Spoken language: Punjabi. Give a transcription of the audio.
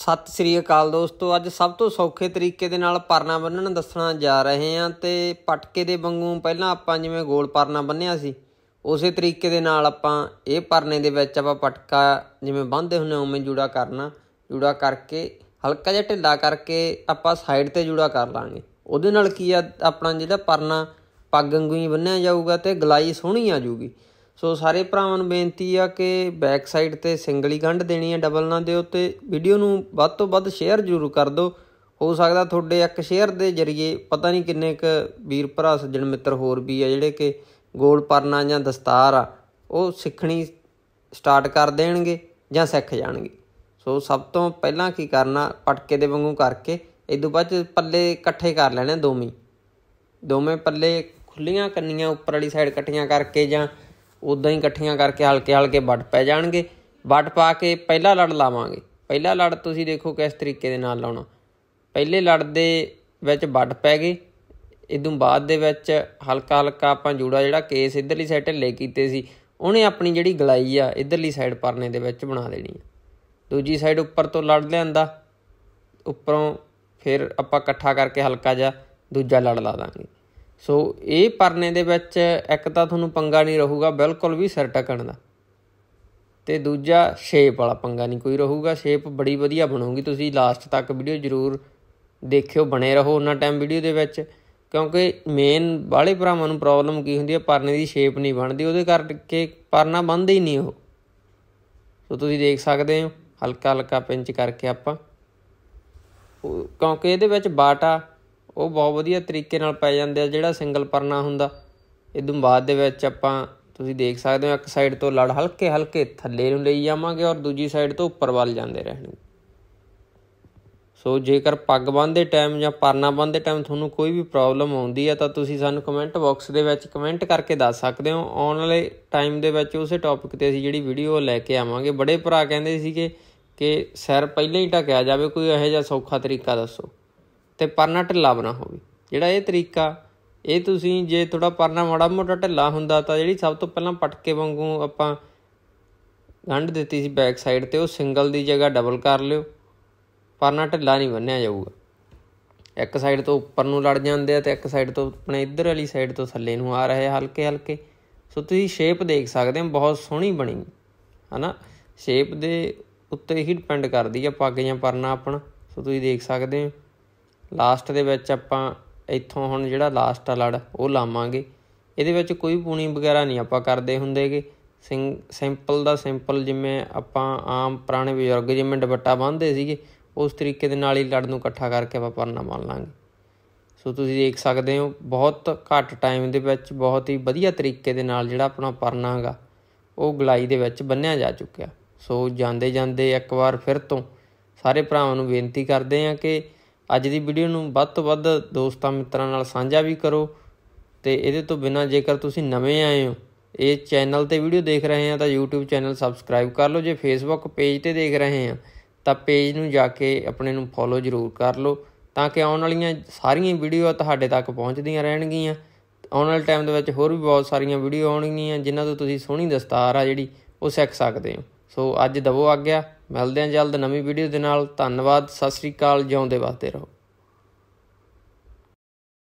ਸਤਿ ਸ੍ਰੀ ਅਕਾਲ ਦੋਸਤੋ ਅੱਜ ਸਭ ਤੋਂ ਸੌਖੇ ਤਰੀਕੇ ਦੇ ਨਾਲ ਪਰਨਾ ਬੰਨਣ ਦੱਸਣਾ ਜਾ ਰਹੇ ਹਾਂ ਤੇ ਪਟਕੇ ਦੇ ਵਾਂਗੂ ਪਹਿਲਾਂ ਆਪਾਂ ਜਿਵੇਂ ਗੋਲ ਪਰਨਾ ਬੰਨਿਆ ਸੀ ਉਸੇ ਤਰੀਕੇ ਦੇ ਨਾਲ ਆਪਾਂ ਇਹ ਪਰਨੇ ਦੇ ਵਿੱਚ ਆਪਾਂ ਪਟਕਾ ਜਿਵੇਂ ਬੰਨਦੇ ਹੁੰਨੇ ਉਵੇਂ ਜੁੜਾ ਕਰਨਾ ਜੁੜਾ ਕਰਕੇ ਹਲਕਾ ਜਿਹਾ ਢਿੱਲਾ ਕਰਕੇ ਆਪਾਂ ਸਾਈਡ ਤੇ ਜੁੜਾ ਕਰ ਲਾਂਗੇ ਉਹਦੇ ਨਾਲ ਕੀ ਆ ਆਪਣਾ ਜਿਹੜਾ ਪਰਨਾ ਪੱਗ ਵਾਂਗੂ ਹੀ ਬੰਨਿਆ ਜਾਊਗਾ ਤੇ ਗਲਾਈ ਸੋਹਣੀ ਆ ਜੂਗੀ ਸੋ ਸਾਰੇ ਭਰਾਵਾਂ ਨੂੰ ਬੇਨਤੀ ਆ ਕਿ ਬੈਕ ਸਾਈਡ ਤੇ ਸਿੰਗਲੀ ਗੰਢ ਦੇਣੀ ਹੈ ਡਬਲ ਨਾ ਦਿਓ ਤੇ ਵੀਡੀਓ ਨੂੰ ਵੱਧ ਤੋਂ ਵੱਧ ਸ਼ੇਅਰ ਜ਼ਰੂਰ ਕਰ ਦਿਓ ਹੋ ਸਕਦਾ ਤੁਹਾਡੇ ਇੱਕ ਸ਼ੇਅਰ ਦੇ ਜਰੀਏ ਪਤਾ ਨਹੀਂ ਕਿੰਨੇ ਕ ਵੀਰ ਭਰਾ ਸੱਜਣ ਮਿੱਤਰ ਹੋਰ ਵੀ ਆ ਜਿਹੜੇ ਕਿ ਗੋਲ ਪਰਨਾ ਜਾਂ ਦਸਤਾਰ ਆ ਉਹ ਸਿੱਖਣੀ ਸਟਾਰਟ ਕਰ ਦੇਣਗੇ ਜਾਂ ਸਿੱਖ ਜਾਣਗੇ ਸੋ ਸਭ ਤੋਂ ਪਹਿਲਾਂ ਕੀ ਕਰਨਾ ਪਟਕੇ ਦੇ ਵਾਂਗੂ ਕਰਕੇ ਇਸ ਤੋਂ ਬਾਅਦ ਪੱਲੇ ਇਕੱਠੇ ਕਰ ਲੈਣੇ ਦੋਵੇਂ ਦੋਵੇਂ ਪੱਲੇ ਖੁੱਲੀਆਂ ਕੰਨੀਆਂ ਉੱਪਰ ਵਾਲੀ ਸਾਈਡ ਇਕੱਠੀਆਂ ਕਰਕੇ ਜਾਂ ਉਦਾਂ ਹੀ ਇਕੱਠੀਆਂ ਕਰਕੇ ਹਲਕੇ ਹਲਕੇ ਵੱਟ ਪੈ ਜਾਣਗੇ ਵੱਟ ਪਾ ਕੇ ਪਹਿਲਾ ਲੜ ਲਾਵਾਂਗੇ ਪਹਿਲਾ ਲੜ ਤੁਸੀਂ ਦੇਖੋ ਕਿਸ ਤਰੀਕੇ ਦੇ ਨਾਲ ਲਾਉਣਾ ਪਹਿਲੇ ਲੜ ਦੇ ਵਿੱਚ ਵੱਟ ਪੈ ਗਏ ਇਦੋਂ ਬਾਅਦ ਦੇ ਵਿੱਚ ਹਲਕਾ ਹਲਕਾ ਆਪਾਂ ਜੂੜਾ ਜਿਹੜਾ ਕੇਸ ਇਧਰਲੀ ਸਾਈਡ ਢਲੇ ਕੀਤੇ ਸੀ ਉਹਨੇ ਆਪਣੀ ਜਿਹੜੀ ਗਲਾਈ ਆ ਇਧਰਲੀ ਸਾਈਡ ਪਰਨੇ ਦੇ ਵਿੱਚ ਬਣਾ ਦੇਣੀ ਆ ਦੂਜੀ ਸਾਈਡ ਉੱਪਰ ਤੋਂ ਲੜ ਲਿਆਂਦਾ ਉੱਪਰੋਂ ਫਿਰ ਆਪਾਂ ਇਕੱਠਾ ਕਰਕੇ ਹਲਕਾ ਜਿਹਾ ਦੂਜਾ ਲੜ ਲਾ ਦਾਂਗੇ ਸੋ ਇਹ ਪਰਨੇ ਦੇ ਵਿੱਚ ਇੱਕ ਤਾਂ ਤੁਹਾਨੂੰ ਪੰਗਾ ਨਹੀਂ ਰਹੂਗਾ ਬਿਲਕੁਲ ਵੀ ਸਿਰ ਟਕਣ ਦਾ ਤੇ ਦੂਜਾ ਸ਼ੇਪ ਵਾਲਾ ਪੰਗਾ ਨਹੀਂ ਕੋਈ ਰਹੂਗਾ ਸ਼ੇਪ ਬੜੀ ਵਧੀਆ ਬਣੂਗੀ ਤੁਸੀਂ ਲਾਸਟ ਤੱਕ ਵੀਡੀਓ ਜ਼ਰੂਰ ਦੇਖਿਓ ਬਣੇ ਰਹੋ ਉਹਨਾਂ ਟਾਈਮ ਵੀਡੀਓ ਦੇ ਵਿੱਚ ਕਿਉਂਕਿ ਮੇਨ ਬਾਲੇ ਭਰਾਵਾਂ ਨੂੰ ਪ੍ਰੋਬਲਮ ਕੀ ਹੁੰਦੀ ਹੈ ਪਰਨੇ ਦੀ ਸ਼ੇਪ ਨਹੀਂ ਬਣਦੀ ਉਹਦੇ ਕਰਕੇ ਪਰਨਾ ਬੰਦ ਹੀ ਨਹੀਂ ਉਹ ਸੋ ਤੁਸੀਂ ਦੇਖ ਸਕਦੇ ਹੋ ਹਲਕਾ ਹਲਕਾ ਪਿੰਚ ਕਰਕੇ ਆਪਾਂ ਕਿਉਂਕਿ ਇਹਦੇ ਵਿੱਚ ਬਾਟਾ ਉਹ ਬਹੁਤ ਵਧੀਆ ਤਰੀਕੇ ਨਾਲ ਪੈ ਜਾਂਦੇ ਆ ਜਿਹੜਾ ਸਿੰਗਲ ਪਰਨਾ ਹੁੰਦਾ ਇਦੋਂ ਬਾਅਦ ਦੇ ਵਿੱਚ ਆਪਾਂ ਤੁਸੀਂ ਦੇਖ ਸਕਦੇ ਹੋ ਇੱਕ ਸਾਈਡ ਤੋਂ ਲੜ ਹਲਕੇ ਹਲਕੇ ਥੱਲੇ ਨੂੰ ਲਈ ਜਾਵਾਂਗੇ ਔਰ ਦੂਜੀ ਸਾਈਡ ਤੋਂ ਉੱਪਰ ਵੱਲ ਜਾਂਦੇ ਰਹਿਣਗੇ ਸੋ ਜੇਕਰ ਪੱਗ ਬੰਨਦੇ ਟਾਈਮ ਜਾਂ ਪਰਨਾ ਬੰਨਦੇ ਟਾਈਮ ਤੁਹਾਨੂੰ ਕੋਈ ਵੀ ਪ੍ਰੋਬਲਮ ਆਉਂਦੀ ਹੈ ਤਾਂ ਤੁਸੀਂ ਸਾਨੂੰ ਕਮੈਂਟ ਬਾਕਸ ਦੇ ਵਿੱਚ ਕਮੈਂਟ ਕਰਕੇ ਦੱਸ ਸਕਦੇ ਹੋ ਆਉਣ ਵਾਲੇ ਟਾਈਮ ਦੇ ਵਿੱਚ ਉਸੇ ਟੌਪਿਕ ਤੇ ਅਸੀਂ ਜਿਹੜੀ ਵੀਡੀਓ ਲੈ ਕੇ ਆਵਾਂਗੇ ਬੜੇ ਭਰਾ ਕਹਿੰਦੇ ਸੀਗੇ ਕਿ ਸਿਰ ਪਹਿਲਾਂ ਹੀ ਟਕਿਆ ਜਾਵੇ ਕੋਈ ਇਹੋ ਜਿਹਾ ਸੌਖਾ ਤਰੀਕਾ ਦੱਸੋ ਤੇ ਪਰਨਾ ਢਿੱਲਾ ਬਣਾ ਹੋਵੇ ਜਿਹੜਾ ਇਹ ਤਰੀਕਾ ਇਹ ਤੁਸੀਂ ਜੇ ਥੋੜਾ ਪਰਨਾ ਮਾੜਾ ਮੋਟਾ ਢਿੱਲਾ ਹੁੰਦਾ ਤਾਂ ਜਿਹੜੀ ਸਭ ਤੋਂ ਪਹਿਲਾਂ ਪਟਕੇ ਵਾਂਗੂ ਆਪਾਂ ਗੰਢ ਦਿੱਤੀ ਸੀ ਬੈਕ ਸਾਈਡ ਤੇ ਉਹ ਸਿੰਗਲ ਦੀ ਜਗ੍ਹਾ ਡਬਲ ਕਰ ਲਿਓ ਪਰਨਾ ਢਿੱਲਾ ਨਹੀਂ ਬੰਨਿਆ ਜਾਊਗਾ ਇੱਕ ਸਾਈਡ ਤੋਂ ਉੱਪਰ ਨੂੰ ਲੜ ਜਾਂਦੇ ਆ ਤੇ ਇੱਕ ਸਾਈਡ ਤੋਂ ਆਪਣੇ ਇੱਧਰ ਵਾਲੀ ਸਾਈਡ ਤੋਂ ਥੱਲੇ ਨੂੰ ਆ ਰਹੇ ਹਲਕੇ ਹਲਕੇ ਸੋ ਤੁਸੀਂ ਸ਼ੇਪ ਦੇਖ ਸਕਦੇ ਹੋ ਬਹੁਤ ਸੋਹਣੀ ਬਣੀ ਹਨਾ ਸ਼ੇਪ ਦੇ ਉੱਤੇ ਹੀ ਡਿਪੈਂਡ ਕਰਦੀ ਆ ਪੱਗ ਜਾਂ ਪਰਨਾ ਆਪਣਾ ਸੋ ਤੁਸੀਂ ਦੇਖ ਸਕਦੇ ਹੋ ਲਾਸਟ ਦੇ ਵਿੱਚ ਆਪਾਂ ਇੱਥੋਂ ਹੁਣ ਜਿਹੜਾ ਲਾਸਟ ਆ ਲੜ ਉਹ ਲਾਵਾਂਗੇ ਇਹਦੇ ਵਿੱਚ ਕੋਈ ਪੂਣੀ ਵਗੈਰਾ ਨਹੀਂ ਆਪਾਂ ਕਰਦੇ ਹੁੰਦੇਗੇ ਸਿੰਪਲ ਦਾ ਸਿੰਪਲ ਜਿਵੇਂ ਆਪਾਂ ਆਮ ਪੁਰਾਣੇ ਬਜ਼ੁਰਗ ਜਿਵੇਂ ਦੁਪੱਟਾ ਬੰਨ੍ਹਦੇ ਸੀਗੇ ਉਸ ਤਰੀਕੇ ਦੇ ਨਾਲ ਹੀ ਲੜ ਨੂੰ ਇਕੱਠਾ ਕਰਕੇ ਆਪਾਂ ਪਰਨਾ ਬੰਨ ਲਾਂਗੇ ਸੋ ਤੁਸੀਂ ਦੇਖ ਸਕਦੇ ਹੋ ਬਹੁਤ ਘੱਟ ਟਾਈਮ ਦੇ ਵਿੱਚ ਬਹੁਤ ਹੀ ਵਧੀਆ ਤਰੀਕੇ ਦੇ ਨਾਲ ਜਿਹੜਾ ਆਪਣਾ ਪਰਨਾ ਹੈਗਾ ਉਹ ਗਲਾਈ ਦੇ ਵਿੱਚ ਬੰਨਿਆ ਜਾ ਚੁੱਕਿਆ ਸੋ ਜਾਂਦੇ ਜਾਂਦੇ ਇੱਕ ਵਾਰ ਫਿਰ ਤੋਂ ਸਾਰੇ ਭਰਾਵਾਂ ਨੂੰ ਬੇਨਤੀ ਕਰਦੇ ਆ ਕਿ ਅੱਜ ਦੀ ਵੀਡੀਓ ਨੂੰ ਵੱਧ ਤੋਂ ਵੱਧ ਦੋਸਤਾਂ ਮਿੱਤਰਾਂ ਨਾਲ ਸਾਂਝਾ ਵੀ ਕਰੋ ਤੇ ਇਹਦੇ ਤੋਂ ਬਿਨਾ ਜੇਕਰ ਤੁਸੀਂ ਨਵੇਂ ਆਏ ਹੋ ਇਹ ਚੈਨਲ ਤੇ ਵੀਡੀਓ ਦੇਖ ਰਹੇ ਆ ਤਾਂ YouTube ਚੈਨਲ ਸਬਸਕ੍ਰਾਈਬ ਕਰ ਲਓ ਜੇ Facebook ਪੇਜ ਤੇ ਦੇਖ ਰਹੇ ਆ ਤਾਂ ਪੇਜ ਨੂੰ ਜਾ ਕੇ ਆਪਣੇ ਨੂੰ ਫੋਲੋ ਜ਼ਰੂਰ ਕਰ ਲਓ ਤਾਂ ਕਿ ਆਉਣ ਵਾਲੀਆਂ ਸਾਰੀਆਂ ਵੀਡੀਓ ਤੁਹਾਡੇ ਤੱਕ ਪਹੁੰਚਦੀਆਂ ਰਹਿਣਗੀਆਂ ਆਉਣ ਵਾਲੇ ਟਾਈਮ ਦੇ ਵਿੱਚ ਹੋਰ ਵੀ ਬਹੁਤ ਸਾਰੀਆਂ ਵੀਡੀਓ ਆਉਣਗੀਆਂ ਜਿਨ੍ਹਾਂ ਤੋਂ ਤੁਸੀਂ ਸੋਹਣੀ ਦਸਤਾਰ ਆ ਜਿਹੜੀ ਉਹ ਸਿੱਖ ਸਕਦੇ ਹੋ ਸੋ ਅੱਜ ਦਵੋ ਆ ਗਿਆ ਮਿਲਦੇ ਹਾਂ ਜਲਦ ਨਵੀਂ ਵੀਡੀਓ ਦੇ ਨਾਲ ਧੰਨਵਾਦ ਸਤਿ ਸ੍ਰੀ ਅਕਾਲ ਜਿਉਂਦੇ ਵਸਦੇ ਰਹੋ